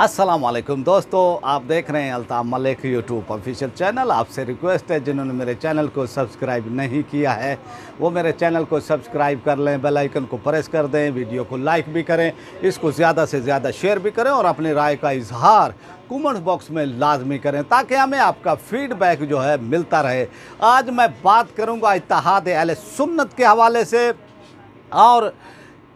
वालेकुम दोस्तों आप देख रहे हैं Altaf Malik YouTube official channel आपसे रिक्वेस्ट है जिन्होंने मेरे चैनल को सब्सक्राइब नहीं किया है वो मेरे चैनल को सब्सक्राइब कर लें बेल आइकन को प्रेस कर दें वीडियो को लाइक भी करें इसको ज़्यादा से ज़्यादा शेयर भी करें और अपनी राय का इजहार कमेंट बॉक्स में लाजमी करें ताकि हमें आपका फीडबैक जो है मिलता रहे आज मैं बात करूँगा इतिहाद अल सुन्नत के हवाले से और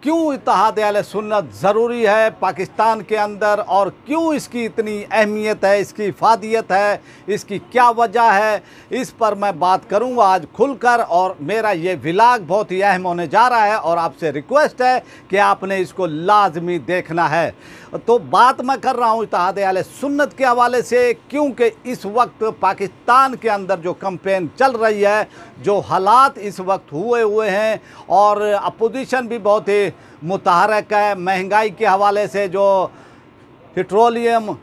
क्यों इतिहाद अल सुन्नत ज़रूरी है पाकिस्तान के अंदर और क्यों इसकी इतनी अहमियत है इसकी फादियत है इसकी क्या वजह है इस पर मैं बात करूंगा आज खुलकर और मेरा ये विलाग बहुत ही अहम होने जा रहा है और आपसे रिक्वेस्ट है कि आपने इसको लाजमी देखना है तो बात मैं कर रहा हूँ अल सुन्नत के हवाले से क्योंकि इस वक्त पाकिस्तान के अंदर जो कंपेन चल रही है जो हालात इस वक्त हुए हुए हैं और अपोजिशन भी बहुत ही मुतहरक है महंगाई के हवाले से जो पेट्रोलियम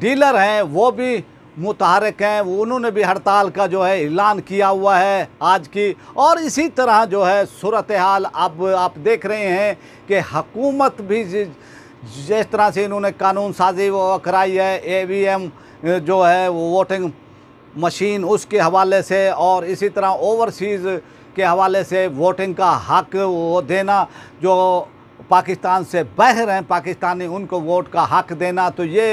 डीलर हैं वो भी मुतहरक हैं उन्होंने भी हड़ताल का जो है ऐलान किया हुआ है आज की और इसी तरह जो है सूरत हाल अब आप देख रहे हैं कि हकूमत भी जिस तरह से इन्होंने कानून साजी वो कराई है एवीएम जो है वो वोटिंग मशीन उसके हवाले से और इसी तरह ओवरसीज़ के हवाले से वोटिंग का हक वो देना जो पाकिस्तान से बाहर हैं पाकिस्तानी उनको वोट का हक देना तो ये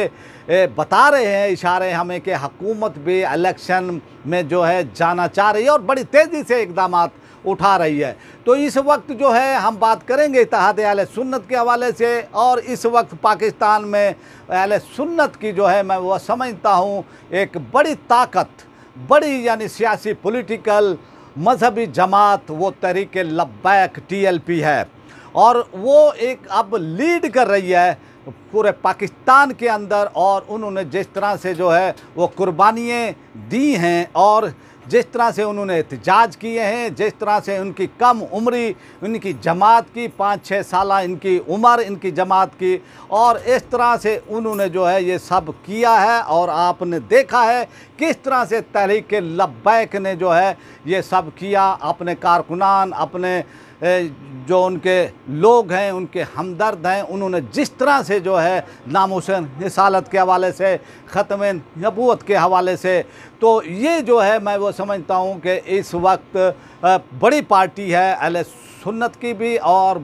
बता रहे हैं इशारे हमें कि हकूमत भी इलेक्शन में जो है जाना चाह रही है और बड़ी तेज़ी से इकदाम उठा रही है तो इस वक्त जो है हम बात करेंगे इतिहाद अल सुन्नत के हवाले से और इस वक्त पाकिस्तान में अल सुन्नत की जो है मैं वह समझता हूँ एक बड़ी ताकत बड़ी यानी सियासी पोलिटिकल मजहबी जमात वो तरीके लब्बैक टीएलपी है और वो एक अब लीड कर रही है पूरे पाकिस्तान के अंदर और उन्होंने जिस तरह से जो है वो कुर्बानियाँ दी हैं और जिस तरह से उन्होंने एहतजाज किए हैं जिस तरह से उनकी कम उम्री उनकी जमात की पाँच छः साल इनकी उम्र इनकी जमात की और इस तरह से उन्होंने जो है ये सब किया है और आपने देखा है किस तरह से तहरीक लब्बैक ने जो है ये सब किया अपने कारकुनान अपने जो उनके लोग हैं उनके हमदर्द हैं उन्होंने जिस तरह से जो है नाम हुसैन रसालत के हवाले से ख़त्म नबूत के हवाले से तो ये जो है मैं वो समझता हूँ कि इस वक्त बड़ी पार्टी है अल सुन्नत की भी और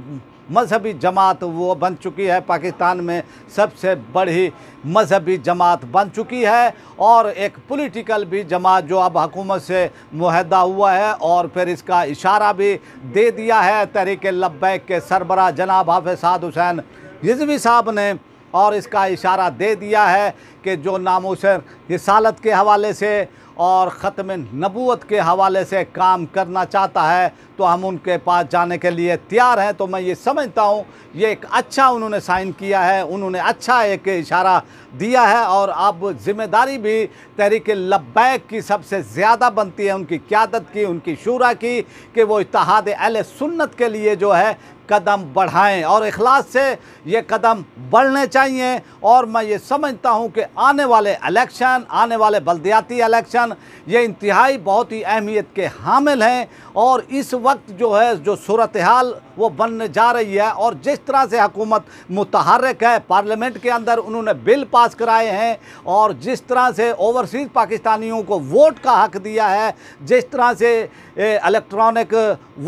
मजहबी जमात वो बन चुकी है पाकिस्तान में सबसे बड़ी मजहबी जमात बन चुकी है और एक पॉलिटिकल भी जमात जो अब हकूमत से माहदा हुआ है और फिर इसका इशारा भी दे दिया है तहरीक लब्बैक के सरबरा जनाब हाफ साद हुसैन रिजवी साहब ने और इसका इशारा दे दिया है के जो नामोशर रसालत के हवाले से और ख़त्म नबूत के हवाले से काम करना चाहता है तो हम उनके पास जाने के लिए तैयार हैं तो मैं ये समझता हूँ ये एक अच्छा उन्होंने साइन किया है उन्होंने अच्छा एक इशारा दिया है और अब ज़िम्मेदारी भी तहरीक लब्बैक की सबसे ज़्यादा बनती है उनकी क्यादत की उनकी शूरा की कि वो इतहाद अहल सुन्नत के लिए जो है कदम बढ़ाएं और अखलास से ये कदम बढ़ने चाहिए और मैं ये समझता हूँ कि आने वाले इलेक्शन आने वाले बलदियाती इलेक्शन ये इंतहाई बहुत ही अहमियत के हामिल हैं और इस वक्त जो है जो सूरत हाल वो बनने जा रही है और जिस तरह से हकूमत मुतहरक है पार्लियामेंट के अंदर उन्होंने बिल पास कराए हैं और जिस तरह से ओवरसीज़ पाकिस्तानियों को वोट का हक दिया है जिस तरह से इलेक्ट्रॉनिक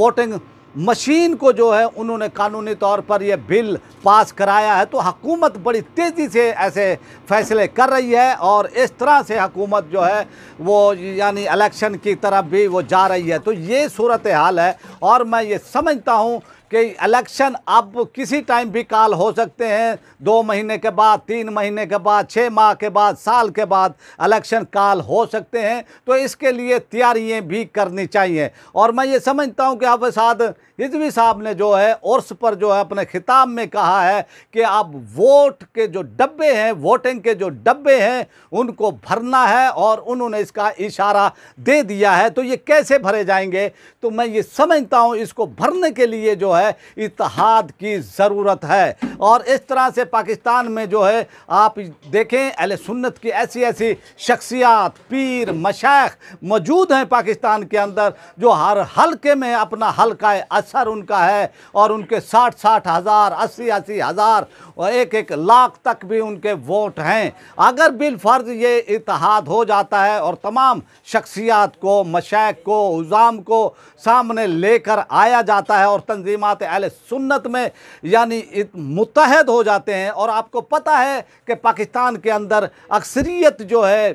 वोटिंग मशीन को जो है उन्होंने कानूनी तौर पर यह बिल पास कराया है तो हकूमत बड़ी तेज़ी से ऐसे फैसले कर रही है और इस तरह से हकूमत जो है वो यानी इलेक्शन की तरफ भी वो जा रही है तो ये सूरत हाल है और मैं ये समझता हूँ कि इलेक्शन अब किसी टाइम भी काल हो सकते हैं दो महीने के बाद तीन महीने के बाद छः माह के बाद साल के बाद इलेक्शन काल हो सकते हैं तो इसके लिए तैयारियाँ भी करनी चाहिए और मैं ये समझता हूँ कि अब साद हिजवी साहब ने जो है उर्स पर जो है अपने खिताब में कहा है कि अब वोट के जो डब्बे हैं वोटिंग के जो डब्बे हैं उनको भरना है और उन्होंने इसका इशारा दे दिया है तो ये कैसे भरे जाएंगे तो मैं ये समझता हूँ इसको भरने के लिए जो है है इतिहाद की ज़रूरत है और इस तरह से पाकिस्तान में जो है आप देखें अल सुन्नत की ऐसी ऐसी शख्सियात पीर मशाख मौजूद हैं पाकिस्तान के अंदर जो हर हलके में अपना हल्का असर उनका है और उनके साठ साठ हज़ार अस्सी अस्सी हज़ार और एक एक लाख तक भी उनके वोट हैं अगर बिलफर्ज ये इतिहाद हो जाता है और तमाम शख्सियात को मशाक को उज़ाम को सामने लेकर आया जाता है और तंजीम जमात अल सुन्नत में यानी मुतहद हो जाते हैं और आपको पता है कि पाकिस्तान के अंदर अक्सरियत जो है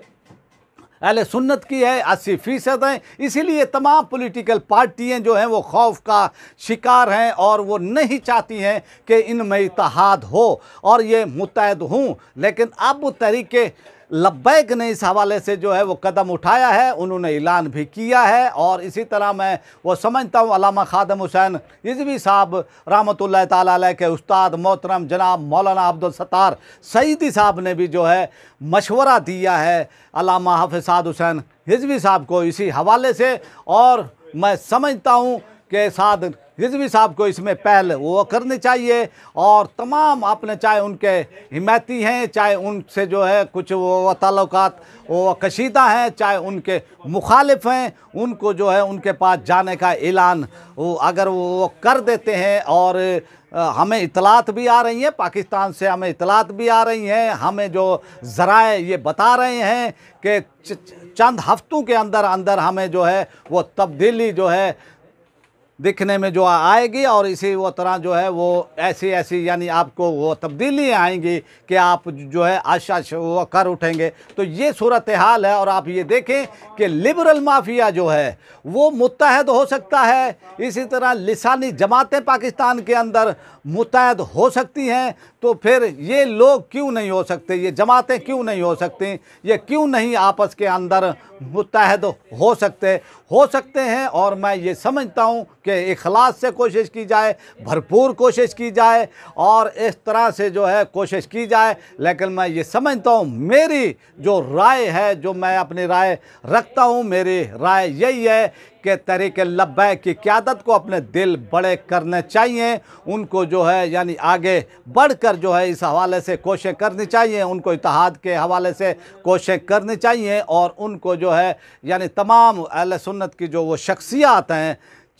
अहल सुन्नत की है अस्सी फ़ीसद हैं इसीलिए तमाम पॉलिटिकल पार्टियाँ जो हैं वो खौफ का शिकार हैं और वो नहीं चाहती हैं कि इनमें इतिहाद हो और ये मुतहद हूँ लेकिन अब तरीके लब्बैक ने इस हवाले से जो है वो कदम उठाया है उन्होंने ऐलान भी किया है और इसी तरह मैं वो समझता हूँ अलामा खादम हुसैन रिजवी साहब रहमत ताल के उस्ताद मोहतरम जनाब मौलाना अब्दुलसतार सईदी साहब ने भी जो है मशवरा दिया है अलामा हाफिसाद हुसैन रिजवी साहब को इसी हवाले से और मैं समझता हूँ के साथ रिजवी साहब को इसमें पहल वो करनी चाहिए और तमाम अपने चाहे उनके हिमायती हैं चाहे उनसे जो है कुछ वो तल्लत वो कशीदा हैं चाहे उनके मुखालिफ हैं उनको जो है उनके पास जाने का ऐलान वो अगर वो कर देते हैं और हमें इतलात भी आ रही हैं पाकिस्तान से हमें इतलात भी आ रही हैं हमें जो ज़राए ये बता रहे हैं कि चंद हफ्तों के अंदर अंदर हमें जो है वो तब्दीली जो है दिखने में जो आएगी और इसी वो तरह जो है वो ऐसी ऐसी यानी आपको वो तब्दीली आएंगी कि आप जो है आशा वो कर उठेंगे तो ये सूरत हाल है और आप ये देखें कि लिबरल माफिया जो है वो मुतहद हो सकता है इसी तरह लसानी जमातें पाकिस्तान के अंदर मुतहद हो सकती हैं तो फिर ये लोग क्यों नहीं हो सकते ये जमातें क्यों नहीं हो सकती ये क्यों नहीं आपस के अंदर मुतहद हो सकते हो सकते हैं और मैं ये समझता हूँ के अखलास से कोशिश की जाए भरपूर कोशिश की जाए और इस तरह से जो है कोशिश की जाए लेकिन मैं ये समझता हूँ मेरी जो राय है जो मैं अपनी राय रखता हूँ मेरी राय यही है के तरीके लब्बे की क्यादत को अपने दिल बड़े करने चाहिए उनको जो है यानी आगे बढ़कर जो है इस हवाले से कोशें करनी चाहिए उनको इतिहाद के हवाले से कोशें करनी चाहिए और उनको जो है यानी तमाम अहल सुन्नत की जो वो शख्सियात हैं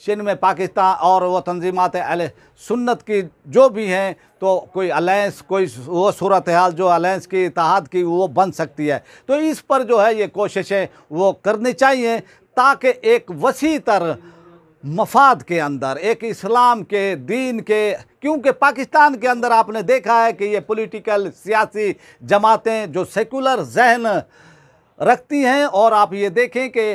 शन में पाकिस्तान और वो तंजीमत अल सुन्नत की जो भी हैं तो कोई अलायंस कोई वो सूरत हाल जो अलायंस की इतिहाद की वो बन सकती है तो इस पर जो है ये कोशिशें वो करनी चाहिए ताकि एक वसी तर मफाद के अंदर एक इस्लाम के दीन के क्योंकि पाकिस्तान के अंदर आपने देखा है कि ये पॉलिटिकल सियासी जमातें जो सेकुलर जहन रखती हैं और आप ये देखें कि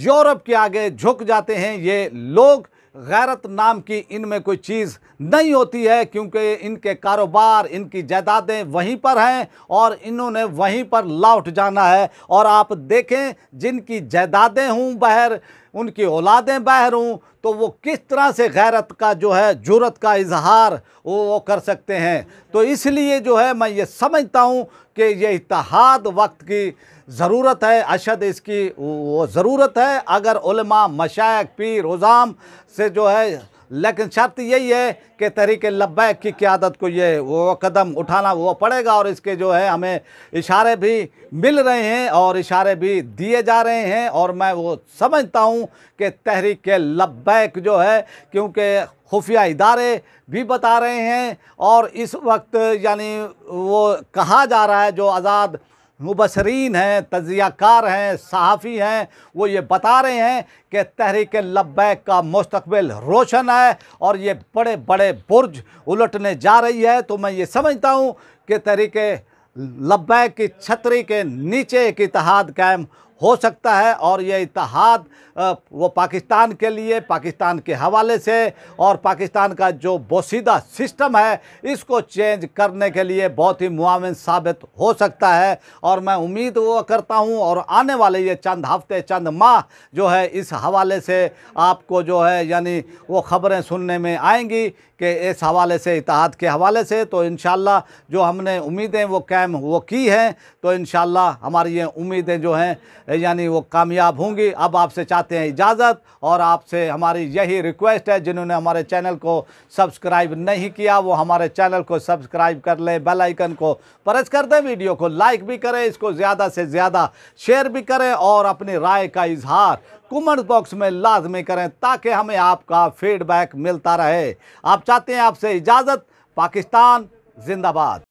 यूरोप के आगे झुक जाते हैं ये लोग गैरत नाम की इनमें कोई चीज़ नहीं होती है क्योंकि इनके कारोबार इनकी जायदादें वहीं पर हैं और इन्होंने वहीं पर लौट जाना है और आप देखें जिनकी जायदादें हूँ बहर उनकी औलादें बहर हूँ तो वो किस तरह से गैरत का जो है जुरत का इजहार वो, वो कर सकते हैं तो इसलिए जो है मैं ये समझता हूँ कि ये इतिहाद वक्त की ज़रूरत है अशद इसकी वो ज़रूरत है अगर उलमा मशाक पीर उज़ाम से जो है लेकिन शर्त यही है कि तहरीक लब्बैक की क्यादत को ये वो कदम उठाना वो पड़ेगा और इसके जो है हमें इशारे भी मिल रहे हैं और इशारे भी दिए जा रहे हैं और मैं वो समझता हूँ कि तहरीक लब्बैक जो है क्योंकि खुफिया इदारे भी बता रहे हैं और इस वक्त यानी वो कहा जा रहा है जो आज़ाद मुबसरीन हैं तजियाकार हैं सहाफ़ी हैं वो ये बता रहे हैं कि तहरीक लब्बैक का मुस्तबिल रोशन है और ये बड़े बड़े बुर्ज उलटने जा रही है तो मैं ये समझता हूँ कि तहरीक लब्बैक की छतरी के नीचे एक इतिहाद कायम हो सकता है और ये इतिहाद वो पाकिस्तान के लिए पाकिस्तान के हवाले से और पाकिस्तान का जो बोसीदा सिस्टम है इसको चेंज करने के लिए बहुत ही मुआवन साबित हो सकता है और मैं उम्मीद वो करता हूँ और आने वाले ये चंद हफ्ते चंद माह जो है इस हवाले से आपको जो है यानी वो ख़बरें सुनने में आएंगी कि इस हवाले से इतिहाद के हवाले से तो इन जो हमने उम्मीदें वो कैम वो की हैं तो इन हमारी ये उम्मीदें जो हैं यानी वो कामयाब होंगी अब आपसे चाहते हैं इजाज़त और आपसे हमारी यही रिक्वेस्ट है जिन्होंने हमारे चैनल को सब्सक्राइब नहीं किया वो हमारे चैनल को सब्सक्राइब कर लें बेल आइकन को प्रेस कर दें वीडियो को लाइक भी करें इसको ज़्यादा से ज़्यादा शेयर भी करें और अपनी राय का इजहार कमेंट बॉक्स में लाजमी करें ताकि हमें आपका फीडबैक मिलता रहे आप चाहते हैं आपसे इजाज़त पाकिस्तान जिंदाबाद